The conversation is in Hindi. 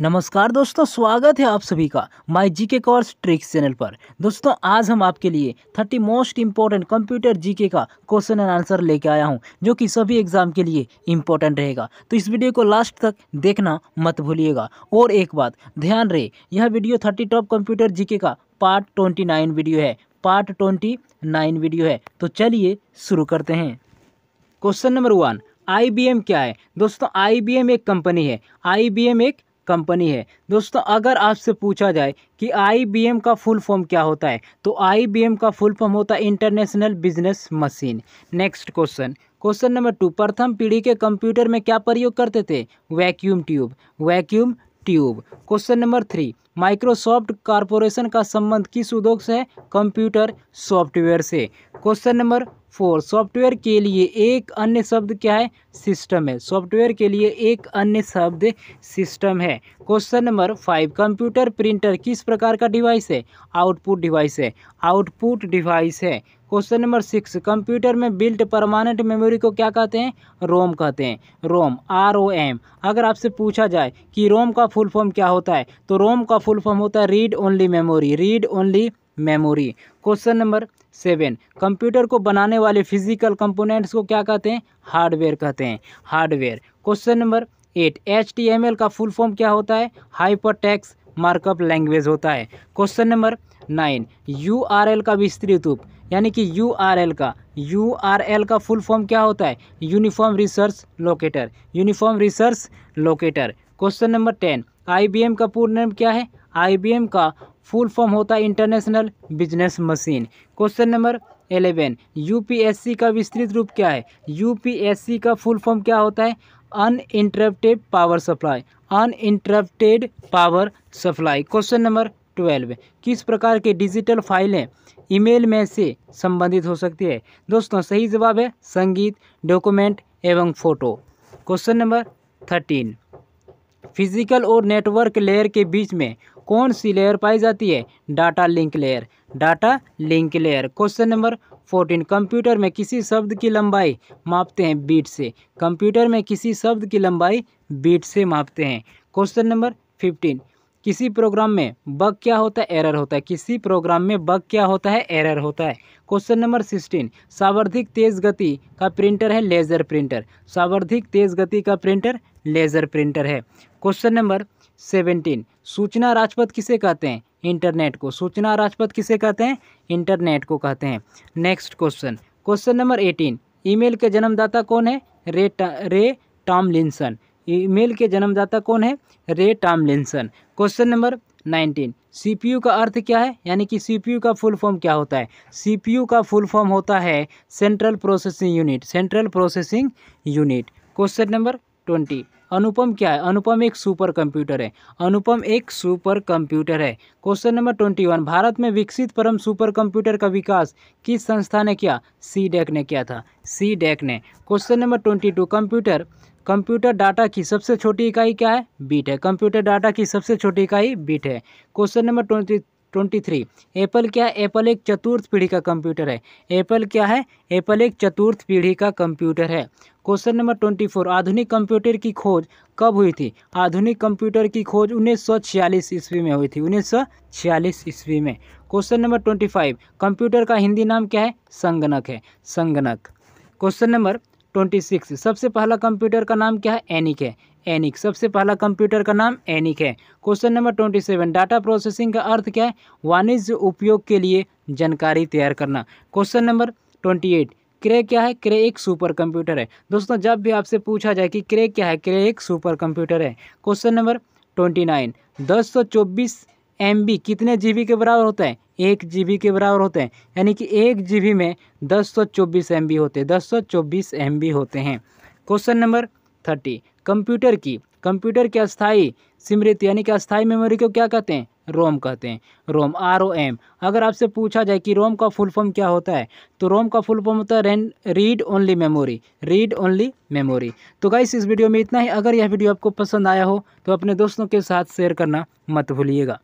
नमस्कार दोस्तों स्वागत है आप सभी का my GK course tricks channel पर दोस्तों आज हम आपके लिए 30 मोस्ट इंपॉर्टेंट कंप्यूटर जीके का क्वेश्चन एंड आंसर लेके आया हूं जो कि सभी एग्जाम के लिए इंपॉर्टेंट रहेगा तो इस वीडियो को लास्ट तक देखना मत भूलिएगा और एक बात ध्यान रहे यह video thirty top computer G का पार्ट ट्वेंटी वीडियो है पार्ट ट्वेंटी वीडियो है तो चलिए शुरू करते हैं क्वेश्चन नंबर वन आई क्या है दोस्तों आई एक कंपनी है आई एक कंपनी है दोस्तों अगर आपसे पूछा जाए कि आईबीएम का फुल फॉर्म क्या होता है तो आईबीएम का फुल फॉर्म होता है international business machine next question question number two प्रथम पीढ़ी के कंप्यूटर में क्या प्रयोग करते थे vacuum tube vacuum tube question number three Microsoft corporation का संबंध किस उद्योग से है कंप्यूटर सॉफ्टवेयर से क्वेश्चन नंबर फोर सॉफ्टवेयर के लिए एक अन्य शब्द क्या है सिस्टम है सॉफ्टवेयर के लिए एक अन्य शब्द सिस्टम है question number five computer printer किस प्रकार का डिवाइस है आउटपुट डिवाइस है आउटपुट डिवाइस है क्वेश्चन नंबर सिक्स कंप्यूटर में बिल्ट परमानेंट मेमोरी को क्या कहते हैं रोम कहते हैं रोम आर ओ एम अगर आपसे पूछा जाए कि रोम का फुल फॉर्म क्या होता है तो रोम का फुल फॉर्म होता है read only memory read only memory question number seven computer को बनाने वाले फिजिकल कंपोनेंट्स को क्या कहते हैं हार्डवेयर कहते हैं hardware question number eight H T M L का फुल फॉर्म क्या होता है हाइपर टैक्स मार्कअप लैंग्वेज होता है question number nine U R L का विस्तृत रूप यानी कि यू आर एल का यू आर एल का फुल फॉर्म क्या होता है uniform research locator uniform research locator question number ten I B M का पूर्ण नाम क्या है आई बी एम का फुल फॉर्म होता है international business machine question number eleven UPSC का विस्तृत रूप क्या है यूपीएससी का फुल फॉर्म क्या होता है uninterrupted power supply uninterrupted power supply question number twelve किस प्रकार के डिजिटल फाइलें ईमेल में से संबंधित हो सकती है दोस्तों सही जवाब है संगीत डॉक्यूमेंट एवं photo question number thirteen physical और नेटवर्क लेयर के बीच में कौन सी लेयर पाई जाती है data link layer data link layer question number fourteen computer में किसी शब्द की लंबाई मापते हैं बीट से कंप्यूटर में किसी शब्द की लंबाई बीट से मापते हैं क्वेश्चन नंबर फिफ्टीन किसी प्रोग्राम में बग क्या होता है एरर होता है किसी प्रोग्राम में बग क्या होता है एरर होता है क्वेश्चन नंबर सिक्सटीन सावर्धिक तेज गति का प्रिंटर है लेज़र प्रिंटर सावर्धिक तेज गति का प्रिंटर लेज़र प्रिंटर है क्वेश्चन नंबर सेवेंटीन सूचना राजपथ किसे कहते हैं इंटरनेट को सूचना राजपथ किसे कहते हैं इंटरनेट को कहते हैं next question question number eighteen email के जन्मदाता कौन है रे टा, रे लिंसन ईमेल के जन्मदाता कौन है रे लिंसन क्वेश्चन नंबर नाइनटीन सीपीयू का अर्थ क्या है यानी कि सीपीयू का फुल फॉर्म क्या होता है सीपीयू का फुल फॉर्म होता है central processing unit central processing unit question number twenty Anupam क्या है अनुपम एक सुपर कंप्यूटर है अनुपम एक सुपर कंप्यूटर है क्वेश्चन नंबर ट्वेंटी वन भारत में विकसित परम सुपर कंप्यूटर का विकास किस संस्था ने किया सी डेक e ने किया था सी डेक e ने question number twenty two computer computer data की सबसे छोटी इकाई क्या है बीट है कंप्यूटर डाटा की सबसे छोटी इकाई बीट है question number twenty twenty three Apple क्या है एप्पल एक चतुर्थ पीढ़ी का कंप्यूटर है एप्पल क्या है एप्पल एक चतुर्थ पीढ़ी का कंप्यूटर है क्वेश्चन नंबर ट्वेंटी फोर आधुनिक कंप्यूटर की खोज कब हुई थी आधुनिक कंप्यूटर की खोज उन्नीस सौ छियालीस ईस्वी में हुई थी उन्नीस सौ छियालीस ईस्वी में question number twenty five computer का हिंदी नाम क्या है संगणक है संगणक क्वेश्चन नंबर ट्वेंटी सिक्स सबसे पहला कंप्यूटर का नाम क्या है एनिक है एनिक सबसे पहला कंप्यूटर का नाम एनिक है question number twenty seven data processing का अर्थ क्या है वाणिज्य उपयोग के लिए जानकारी तैयार करना question number twenty eight Cray क्या है क्रे एक सुपर कंप्यूटर है दोस्तों जब भी आपसे पूछा जाए कि क्रे क्या है क्रे एक सुपर कंप्यूटर है क्वेश्चन नंबर ट्वेंटी नाइन दस सौ चौबीस एम बी कितने जी बी के बराबर होता है एक जी बी के बराबर होते हैं यानी कि एक जी बी में दस सौ चौबीस एम बी होते हैं दस सौ चौबीस एम बी होते हैं क्वेश्चन नंबर थर्टी कंप्यूटर की कंप्यूटर की अस्थाई स्मृति यानी कि अस्थाई मेमोरी को क्या कहते हैं रोम कहते हैं रोम आर ओ एम अगर आपसे पूछा जाए कि रोम का फुल फॉर्म क्या होता है तो रोम का फुल फॉर्म होता है read only memory read only memory तो गाइस इस वीडियो में इतना ही अगर यह वीडियो आपको पसंद आया हो तो अपने दोस्तों के साथ शेयर करना मत भूलिएगा